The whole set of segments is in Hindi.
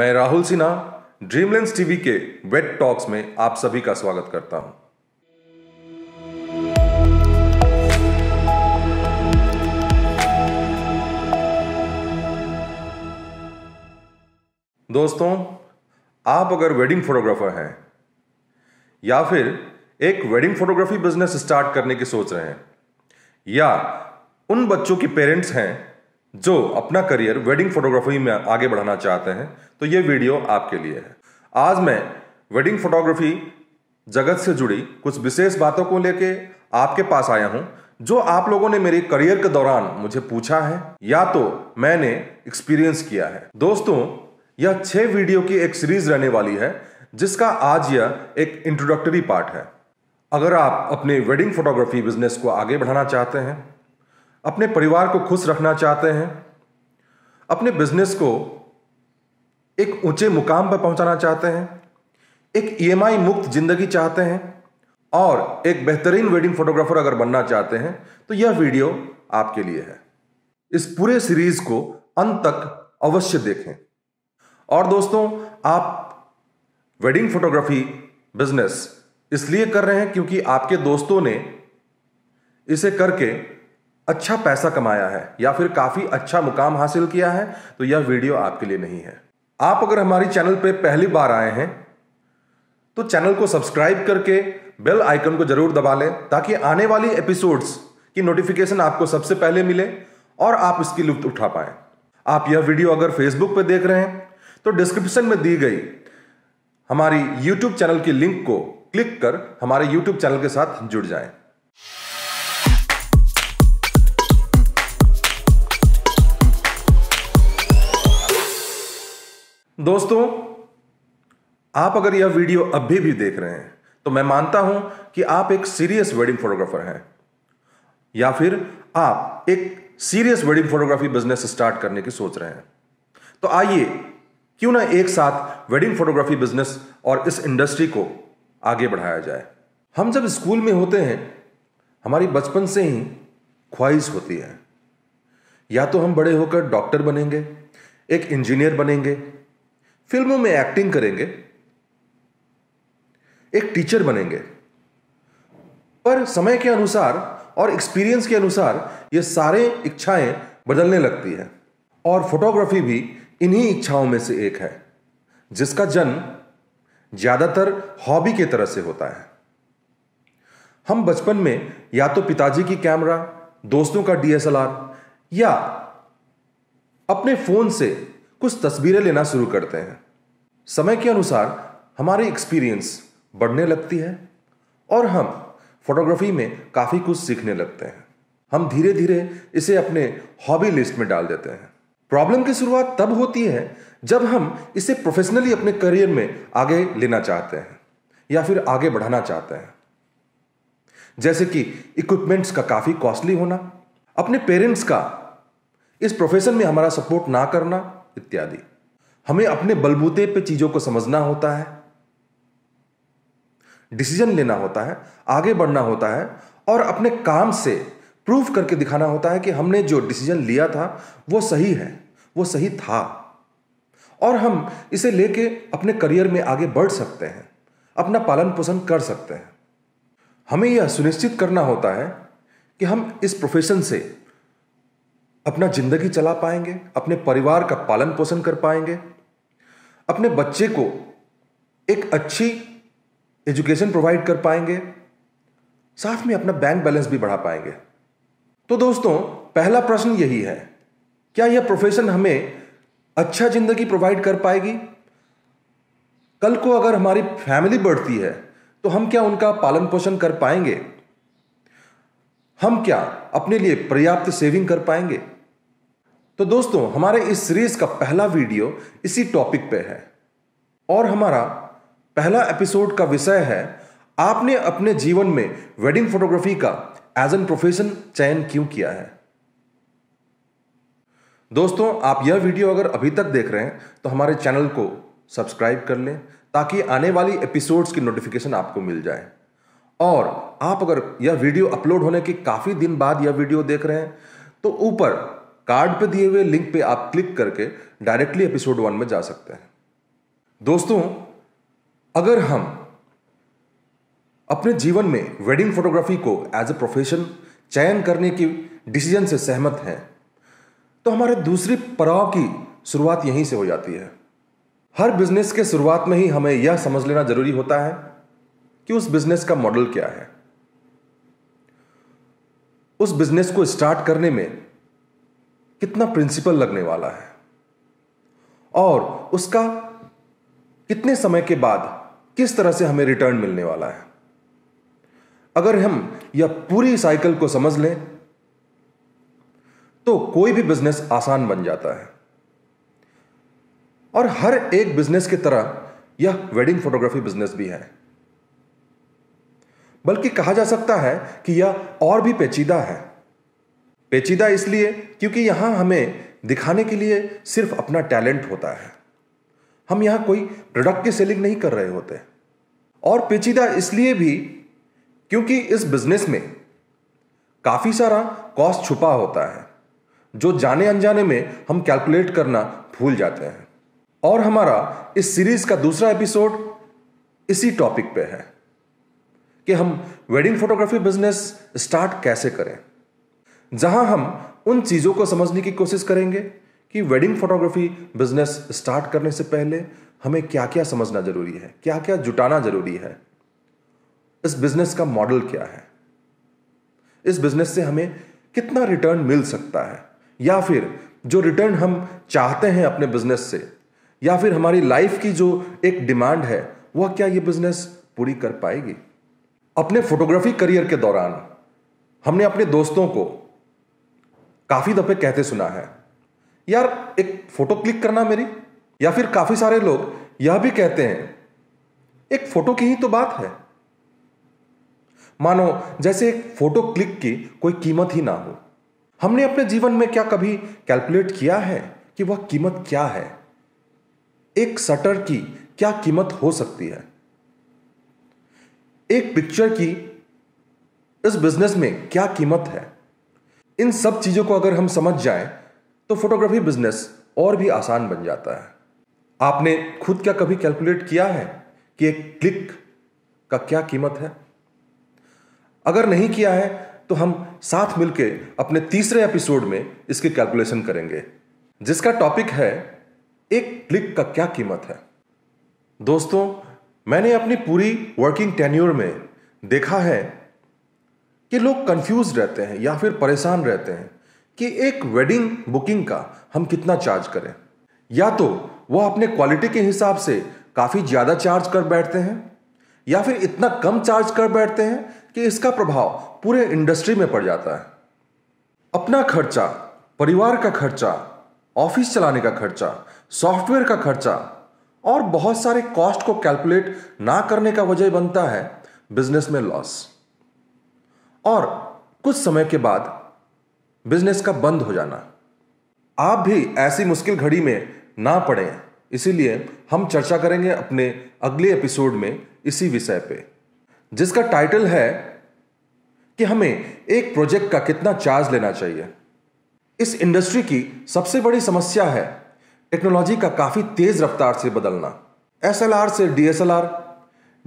मैं राहुल सिन्हा ड्रीमलेंस टीवी के वेट टॉक्स में आप सभी का स्वागत करता हूं दोस्तों आप अगर वेडिंग फोटोग्राफर हैं या फिर एक वेडिंग फोटोग्राफी बिजनेस स्टार्ट करने की सोच रहे हैं या उन बच्चों के पेरेंट्स हैं जो अपना करियर वेडिंग फोटोग्राफी में आगे बढ़ाना चाहते हैं तो ये वीडियो आपके लिए है आज मैं वेडिंग फोटोग्राफी जगत से जुड़ी कुछ विशेष बातों को लेके आपके पास आया हूं जो आप लोगों ने मेरे करियर के दौरान मुझे पूछा है या तो मैंने एक्सपीरियंस किया है दोस्तों यह छह वीडियो की एक सीरीज रहने वाली है जिसका आज यह एक इंट्रोडक्टरी पार्ट है अगर आप अपने वेडिंग फोटोग्राफी बिजनेस को आगे बढ़ाना चाहते हैं अपने परिवार को खुश रखना चाहते हैं अपने बिजनेस को एक ऊंचे मुकाम पर पहुंचाना चाहते हैं एक ई e मुक्त जिंदगी चाहते हैं और एक बेहतरीन वेडिंग फोटोग्राफर अगर बनना चाहते हैं तो यह वीडियो आपके लिए है इस पूरे सीरीज को अंत तक अवश्य देखें और दोस्तों आप वेडिंग फोटोग्राफी बिजनेस इसलिए कर रहे हैं क्योंकि आपके दोस्तों ने इसे करके अच्छा पैसा कमाया है या फिर काफ़ी अच्छा मुकाम हासिल किया है तो यह वीडियो आपके लिए नहीं है आप अगर हमारी चैनल पर पहली बार आए हैं तो चैनल को सब्सक्राइब करके बेल आइकन को जरूर दबा लें ताकि आने वाली एपिसोड्स की नोटिफिकेशन आपको सबसे पहले मिले और आप इसकी लुत्फ उठा पाएं आप यह वीडियो अगर फेसबुक पर देख रहे हैं तो डिस्क्रिप्शन में दी गई हमारी यूट्यूब चैनल की लिंक को क्लिक कर हमारे यूट्यूब चैनल के साथ जुड़ जाएं। दोस्तों आप अगर यह वीडियो अभी भी देख रहे हैं तो मैं मानता हूं कि आप एक सीरियस वेडिंग फोटोग्राफर हैं या फिर आप एक serious wedding photography business start करने की सोच रहे हैं तो आइए क्यों ना एक साथ वेडिंग फोटोग्राफी बिजनेस और इस इंडस्ट्री को आगे बढ़ाया जाए हम जब स्कूल में होते हैं हमारी बचपन से ही ख्वाहिश होती है या तो हम बड़े होकर डॉक्टर बनेंगे एक इंजीनियर बनेंगे फिल्मों में एक्टिंग करेंगे एक टीचर बनेंगे पर समय के अनुसार और एक्सपीरियंस के अनुसार ये सारे इच्छाएं बदलने लगती हैं और फोटोग्राफी भी इन्हीं इच्छाओं में से एक है जिसका जन्म ज़्यादातर हॉबी के तरह से होता है हम बचपन में या तो पिताजी की कैमरा दोस्तों का डीएसएलआर या अपने फ़ोन से कुछ तस्वीरें लेना शुरू करते हैं समय के अनुसार हमारी एक्सपीरियंस बढ़ने लगती है और हम फोटोग्राफी में काफ़ी कुछ सीखने लगते हैं हम धीरे धीरे इसे अपने हॉबी लिस्ट में डाल देते हैं प्रॉब्लम की शुरुआत तब होती है जब हम इसे प्रोफेशनली अपने करियर में आगे लेना चाहते हैं या फिर आगे बढ़ाना चाहते हैं जैसे कि इक्विपमेंट्स का काफ़ी कॉस्टली होना अपने पेरेंट्स का इस प्रोफेशन में हमारा सपोर्ट ना करना इत्यादि हमें अपने बलबूते पे चीजों को समझना होता है डिसीजन लेना होता है आगे बढ़ना होता है और अपने काम से प्रूव करके दिखाना होता है कि हमने जो डिसीजन लिया था वो सही है वो सही था और हम इसे लेके अपने करियर में आगे बढ़ सकते हैं अपना पालन पोषण कर सकते हैं हमें यह सुनिश्चित करना होता है कि हम इस प्रोफेशन से अपना जिंदगी चला पाएंगे अपने परिवार का पालन पोषण कर पाएंगे अपने बच्चे को एक अच्छी एजुकेशन प्रोवाइड कर पाएंगे साथ में अपना बैंक बैलेंस भी बढ़ा पाएंगे तो दोस्तों पहला प्रश्न यही है क्या यह प्रोफेशन हमें अच्छा जिंदगी प्रोवाइड कर पाएगी कल को अगर हमारी फैमिली बढ़ती है तो हम क्या उनका पालन पोषण कर पाएंगे हम क्या अपने लिए पर्याप्त सेविंग कर पाएंगे तो दोस्तों हमारे इस सीरीज का पहला वीडियो इसी टॉपिक पे है और हमारा पहला एपिसोड का विषय है आपने अपने जीवन में वेडिंग फोटोग्राफी का एज एन प्रोफेशन चयन क्यों किया है दोस्तों आप यह वीडियो अगर अभी तक देख रहे हैं तो हमारे चैनल को सब्सक्राइब कर लें ताकि आने वाली एपिसोड्स की नोटिफिकेशन आपको मिल जाए और आप अगर यह वीडियो अपलोड होने के काफ़ी दिन बाद यह वीडियो देख रहे हैं तो ऊपर कार्ड पे दिए हुए लिंक पे आप क्लिक करके डायरेक्टली एपिसोड वन में जा सकते हैं दोस्तों अगर हम अपने जीवन में वेडिंग फोटोग्राफी को एज ए प्रोफेशन चयन करने की डिसीजन से सहमत हैं तो हमारे दूसरे पड़ाव की शुरुआत यहीं से हो जाती है हर बिजनेस के शुरुआत में ही हमें यह समझ लेना जरूरी होता है कि उस बिजनेस का मॉडल क्या है उस बिजनेस को स्टार्ट करने में कितना प्रिंसिपल लगने वाला है और उसका कितने समय के बाद किस तरह से हमें रिटर्न मिलने वाला है अगर हम यह पूरी साइकिल को समझ लें तो कोई भी बिजनेस आसान बन जाता है और हर एक बिजनेस की तरह यह वेडिंग फोटोग्राफी बिजनेस भी है बल्कि कहा जा सकता है कि यह और भी पेचीदा है पेचीदा इसलिए क्योंकि यहाँ हमें दिखाने के लिए सिर्फ अपना टैलेंट होता है हम यहाँ कोई प्रोडक्ट की सेलिंग नहीं कर रहे होते और पेचीदा इसलिए भी क्योंकि इस बिजनेस में काफ़ी सारा कॉस्ट छुपा होता है जो जाने अनजाने में हम कैलकुलेट करना भूल जाते हैं और हमारा इस सीरीज का दूसरा एपिसोड इसी टॉपिक पे है कि हम वेडिंग फोटोग्राफी बिजनेस स्टार्ट कैसे करें जहां हम उन चीज़ों को समझने की कोशिश करेंगे कि वेडिंग फोटोग्राफी बिजनेस स्टार्ट करने से पहले हमें क्या क्या समझना जरूरी है क्या क्या जुटाना जरूरी है इस बिजनेस का मॉडल क्या है इस बिजनेस से हमें कितना रिटर्न मिल सकता है या फिर जो रिटर्न हम चाहते हैं अपने बिजनेस से या फिर हमारी लाइफ की जो एक डिमांड है वह क्या ये बिजनेस पूरी कर पाएगी अपने फोटोग्राफी करियर के दौरान हमने अपने दोस्तों को काफ़ी दफ़े कहते सुना है यार एक फ़ोटो क्लिक करना मेरी या फिर काफ़ी सारे लोग यह भी कहते हैं एक फ़ोटो की ही तो बात है मानो जैसे एक फ़ोटो क्लिक की कोई कीमत ही ना हो हमने अपने जीवन में क्या कभी कैलकुलेट किया है कि वह कीमत क्या है एक शटर की क्या कीमत हो सकती है एक पिक्चर की इस बिजनेस में क्या कीमत है इन सब चीज़ों को अगर हम समझ जाएं तो फोटोग्राफी बिजनेस और भी आसान बन जाता है आपने खुद क्या कभी कैलकुलेट किया है कि एक क्लिक का क्या कीमत है अगर नहीं किया है तो हम साथ मिलकर अपने तीसरे एपिसोड में इसकी कैलकुलेशन करेंगे जिसका टॉपिक है एक क्लिक का क्या कीमत है दोस्तों मैंने अपनी पूरी वर्किंग टेन्यूर में देखा है कि लोग कंफ्यूज रहते हैं या फिर परेशान रहते हैं कि एक वेडिंग बुकिंग का हम कितना चार्ज करें या तो वह अपने क्वालिटी के हिसाब से काफ़ी ज़्यादा चार्ज कर बैठते हैं या फिर इतना कम चार्ज कर बैठते हैं कि इसका प्रभाव पूरे इंडस्ट्री में पड़ जाता है अपना खर्चा परिवार का खर्चा ऑफिस चलाने का खर्चा सॉफ्टवेयर का खर्चा और बहुत सारे कॉस्ट को कैलकुलेट ना करने का वजह बनता है बिजनेस में लॉस और कुछ समय के बाद बिजनेस का बंद हो जाना आप भी ऐसी मुश्किल घड़ी में ना पड़ें इसीलिए हम चर्चा करेंगे अपने अगले एपिसोड में इसी विषय पे जिसका टाइटल है कि हमें एक प्रोजेक्ट का कितना चार्ज लेना चाहिए इस इंडस्ट्री की सबसे बड़ी समस्या है टेक्नोलॉजी का काफ़ी तेज़ रफ्तार से बदलना एसएलआर से डीएसएलआर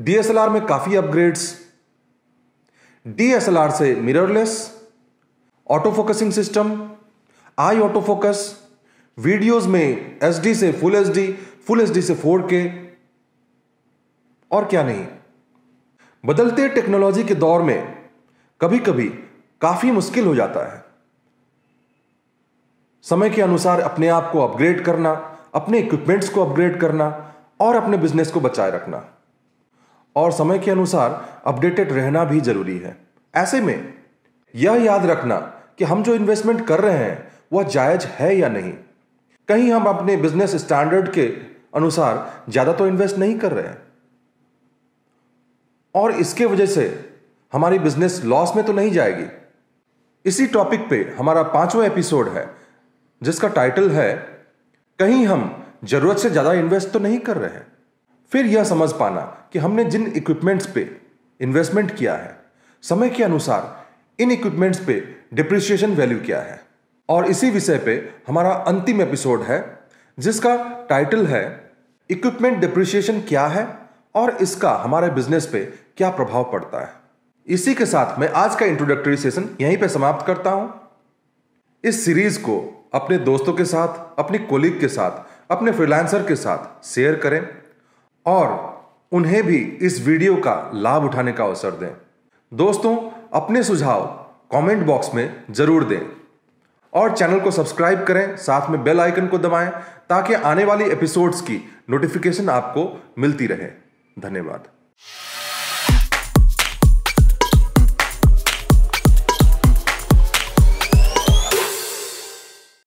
डीएसएलआर में काफ़ी अपग्रेड्स डीएसएलआर से mirrorless auto focusing system eye auto focus videos में एसडी से फुल एसडी फुल एसडी से फोर के और क्या नहीं बदलते टेक्नोलॉजी के दौर में कभी कभी काफी मुश्किल हो जाता है समय के अनुसार अपने आप को अपग्रेड करना अपने इक्विपमेंट्स को अपग्रेड करना और अपने बिजनेस को बचाए रखना और समय के अनुसार अपडेटेड रहना भी जरूरी है ऐसे में यह याद रखना कि हम जो इन्वेस्टमेंट कर रहे हैं वह जायज है या नहीं कहीं हम अपने बिजनेस स्टैंडर्ड के अनुसार ज़्यादा तो इन्वेस्ट नहीं कर रहे हैं और इसके वजह से हमारी बिजनेस लॉस में तो नहीं जाएगी इसी टॉपिक पे हमारा पांचवा एपिसोड है जिसका टाइटल है कहीं हम जरूरत से ज़्यादा इन्वेस्ट तो नहीं कर रहे हैं फिर यह समझ पाना कि हमने जिन इक्विपमेंट्स पे इन्वेस्टमेंट किया है समय के अनुसार इन इक्विपमेंट्स पे डिप्रिसिएशन वैल्यू क्या है और इसी विषय पे हमारा अंतिम एपिसोड है जिसका टाइटल है इक्विपमेंट डिप्रिसिएशन क्या है और इसका हमारे बिजनेस पे क्या प्रभाव पड़ता है इसी के साथ मैं आज का इंट्रोडक्टरी सेशन यहीं पे समाप्त करता हूं इस सीरीज को अपने दोस्तों के साथ अपने कोलीग के साथ अपने फ्रीलांसर के साथ शेयर करें और उन्हें भी इस वीडियो का लाभ उठाने का अवसर दें दोस्तों अपने सुझाव कमेंट बॉक्स में जरूर दें और चैनल को सब्सक्राइब करें साथ में बेल आइकन को दबाएं ताकि आने वाली एपिसोड्स की नोटिफिकेशन आपको मिलती रहे धन्यवाद